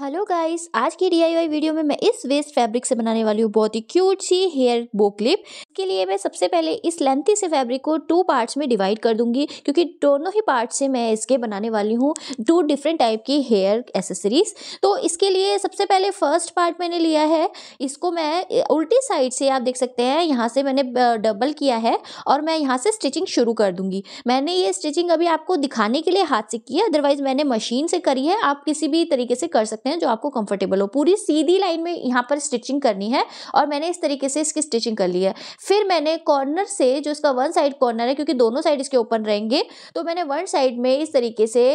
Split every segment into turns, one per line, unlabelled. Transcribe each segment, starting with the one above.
hello guys आज की D video में मैं इस वेस्ट फैब्रिक से बनाने वाली हूँ बहुत ही क्यूट सी हेयर बो क्लिप के लिए मैं सबसे पहले इस लेंथी से फैब्रिक को टू पार्ट्स में डिवाइड कर दूंगी क्योंकि दोनों ही पार्ट्स से मैं इसके बनाने वाली हूँ टू डिफरेंट टाइप की हेयर एसेसरीज तो इसके लिए सबसे पहले फर्स्ट पार्ट मैंने लिया है इसको मैं उल्टी साइड से आप देख सकते हैं यहाँ से मैंने डबल किया है और मैं यहाँ से स्टिचिंग शुरू कर दूँगी मैंने ये स्टिचिंग अभी आपको दिखाने के लिए हाथ से की है अदरवाइज़ मैंने मशीन से करी है आप किसी भी तरीके से कर सकते हैं सकते हैं जो आपको कंफर्टेबल हो पूरी सीधी लाइन में यहाँ पर स्टिचिंग करनी है और मैंने इस तरीके से इसकी स्टिचिंग कर ली है फिर मैंने कॉर्नर से जो इसका वन साइड कॉर्नर है क्योंकि दोनों साइड इसके ओपन रहेंगे तो मैंने वन साइड में इस तरीके से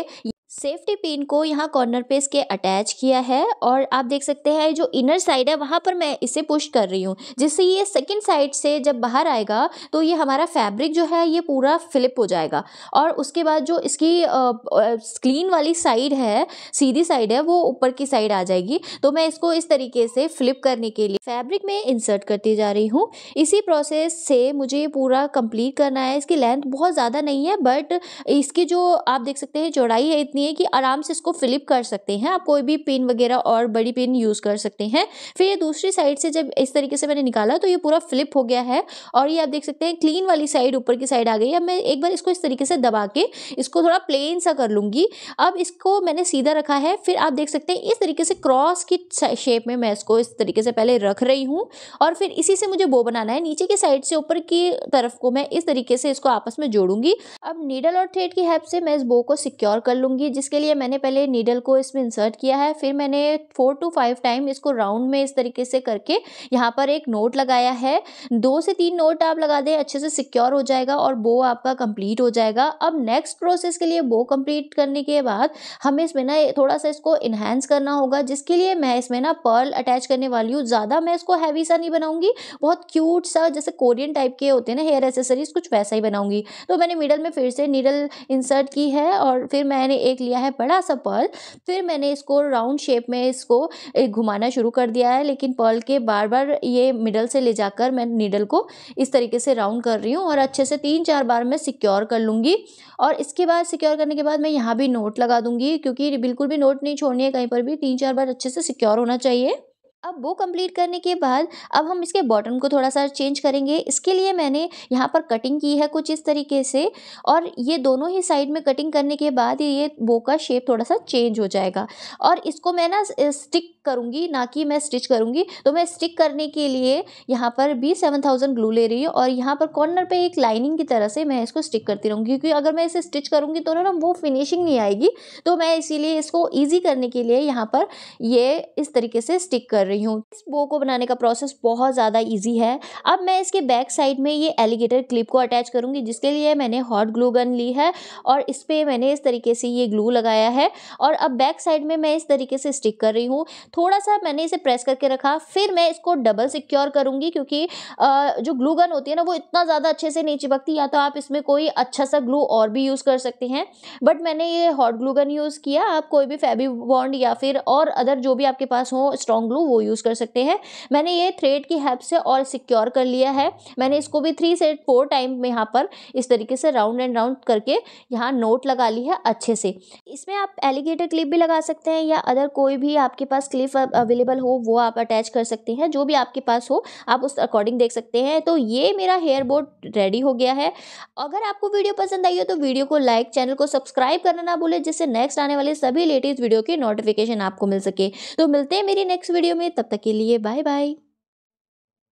सेफ्टी पिन को यहाँ कॉर्नर पे इसके अटैच किया है और आप देख सकते हैं जो इनर साइड है वहाँ पर मैं इसे पुश कर रही हूँ जिससे ये सेकंड साइड से जब बाहर आएगा तो ये हमारा फैब्रिक जो है ये पूरा फिलिप हो जाएगा और उसके बाद जो इसकी स्क्रीन वाली साइड है सीधी साइड है वो ऊपर की साइड आ जाएगी तो मैं इसको इस तरीके से फ्लिप करने के लिए फैब्रिक में इंसर्ट करती जा रही हूँ इसी प्रोसेस से मुझे ये पूरा कंप्लीट करना है इसकी लेंथ बहुत ज़्यादा नहीं है बट इसकी जो आप देख सकते हैं चौड़ाई है इतनी नहीं है कि आराम से इसको फिलिप कर सकते हैं आप कोई भी पिन वगैरह और बड़ी पिन यूज़ कर सकते हैं फिर ये दूसरी साइड से जब इस तरीके से मैंने निकाला तो ये पूरा फ्लिप हो गया है और ये आप देख सकते हैं क्लीन वाली साइड ऊपर की साइड आ गई अब मैं एक बार इसको इस तरीके से दबा के इसको थोड़ा प्लेन सा कर लूँगी अब इसको मैंने सीधा रखा है फिर आप देख सकते हैं इस तरीके से क्रॉस की शेप में मैं इसको इस तरीके से पहले रख रही हूँ और फिर इसी से मुझे बो बनाना है नीचे की साइड से ऊपर की तरफ को मैं इस तरीके से इसको आपस में जोड़ूंगी अब नीडल और थ्रेड की हेल्प से मैं इस बो को सिक्योर कर लूंगी जिसके लिए मैंने पहले नीडल को इसमें इंसर्ट किया है फिर मैंने फोर टू फाइव टाइम इसको राउंड में इस तरीके से करके यहाँ पर एक नोट लगाया है दो से तीन नोट आप लगा दें अच्छे से सिक्योर हो जाएगा और बो आपका कंप्लीट हो जाएगा अब नेक्स्ट प्रोसेस के लिए बो कंप्लीट करने के बाद हमें इसमें ना थोड़ा सा इसको इन्हेंस करना होगा जिसके लिए मैं इसमें ना पर्ल अटैच करने वाली हूँ ज़्यादा मैं इसको हैवी सा नहीं बनाऊंगी बहुत क्यूट सा जैसे कोरियन टाइप के होते हैं ना हेयर एसेसरीज कुछ वैसा ही बनाऊंगी तो मैंने मिडल में फिर से नीडल इंसर्ट की है और फिर मैंने एक लिया है बड़ा सा पर्ल फिर मैंने इसको राउंड शेप में इसको घुमाना शुरू कर दिया है लेकिन पर्ल के बार बार ये मिडल से ले जाकर मैं नीडल को इस तरीके से राउंड कर रही हूँ और अच्छे से तीन चार बार मैं सिक्योर कर लूँगी और इसके बाद सिक्योर करने के बाद मैं यहाँ भी नोट लगा दूँगी क्योंकि बिल्कुल भी नोट नहीं छोड़नी है कहीं पर भी तीन चार बार अच्छे से सिक्योर होना चाहिए अब वो कंप्लीट करने के बाद अब हम इसके बॉटम को थोड़ा सा चेंज करेंगे इसके लिए मैंने यहाँ पर कटिंग की है कुछ इस तरीके से और ये दोनों ही साइड में कटिंग करने के बाद ये बो का शेप थोड़ा सा चेंज हो जाएगा और इसको मैं ना स्टिक करूँगी ना कि मैं स्टिच करूँगी तो मैं स्टिक करने के लिए यहाँ पर भी सेवन थाउजेंड ग्लू ले रही हूँ और यहाँ पर कॉर्नर पे एक लाइनिंग की तरह से मैं इसको स्टिक करती रहूँगी क्योंकि अगर मैं इसे स्टिच करूँगी तो ना वो फिनिशिंग नहीं आएगी तो मैं इसीलिए इसको ईजी करने के लिए यहाँ पर ये इस तरीके से स्टिक कर रही हूँ इस बो को बनाने का प्रोसेस बहुत ज़्यादा ईजी है अब मैं इसके बैक साइड में ये एलिगेटर क्लिप को अटैच करूँगी जिसके लिए मैंने हॉट ग्लू गन ली है और इस पर मैंने इस तरीके से ये ग्लू लगाया है और अब बैक साइड में मैं इस तरीके से स्टिक कर रही हूँ थोड़ा सा मैंने इसे प्रेस करके रखा फिर मैं इसको डबल सिक्योर करूँगी क्योंकि जो ग्लू गन होती है ना वो इतना ज़्यादा अच्छे से नहीं चिपकती या तो आप इसमें कोई अच्छा सा ग्लू और भी यूज़ कर सकते हैं बट मैंने ये हॉट ग्लू गन यूज़ किया आप कोई भी फैबी बॉन्ड या फिर और अदर जो भी आपके पास हो स्ट्रॉन्ग ग्लू वो यूज़ कर सकते हैं मैंने ये थ्रेड की हेल्प से और सिक्योर कर लिया है मैंने इसको भी थ्री से फोर टाइम में यहाँ पर इस तरीके से राउंड एंड राउंड करके यहाँ नोट लगा ली है अच्छे से इसमें आप एलिगेटर क्लिप भी लगा सकते हैं या अदर कोई भी आपके पास क्लिप अवेलेबल हो वो आप अटैच कर सकते हैं जो भी आपके पास हो आप उस अकॉर्डिंग देख सकते हैं तो ये मेरा हेयर बोर्ड रेडी हो गया है अगर आपको वीडियो पसंद आई हो तो वीडियो को लाइक चैनल को सब्सक्राइब करना ना भूलें जिससे नेक्स्ट आने वाले सभी लेटेस्ट वीडियो की नोटिफिकेशन आपको मिल सके तो मिलते हैं मेरी नेक्स्ट वीडियो में तब तक के लिए बाय बाय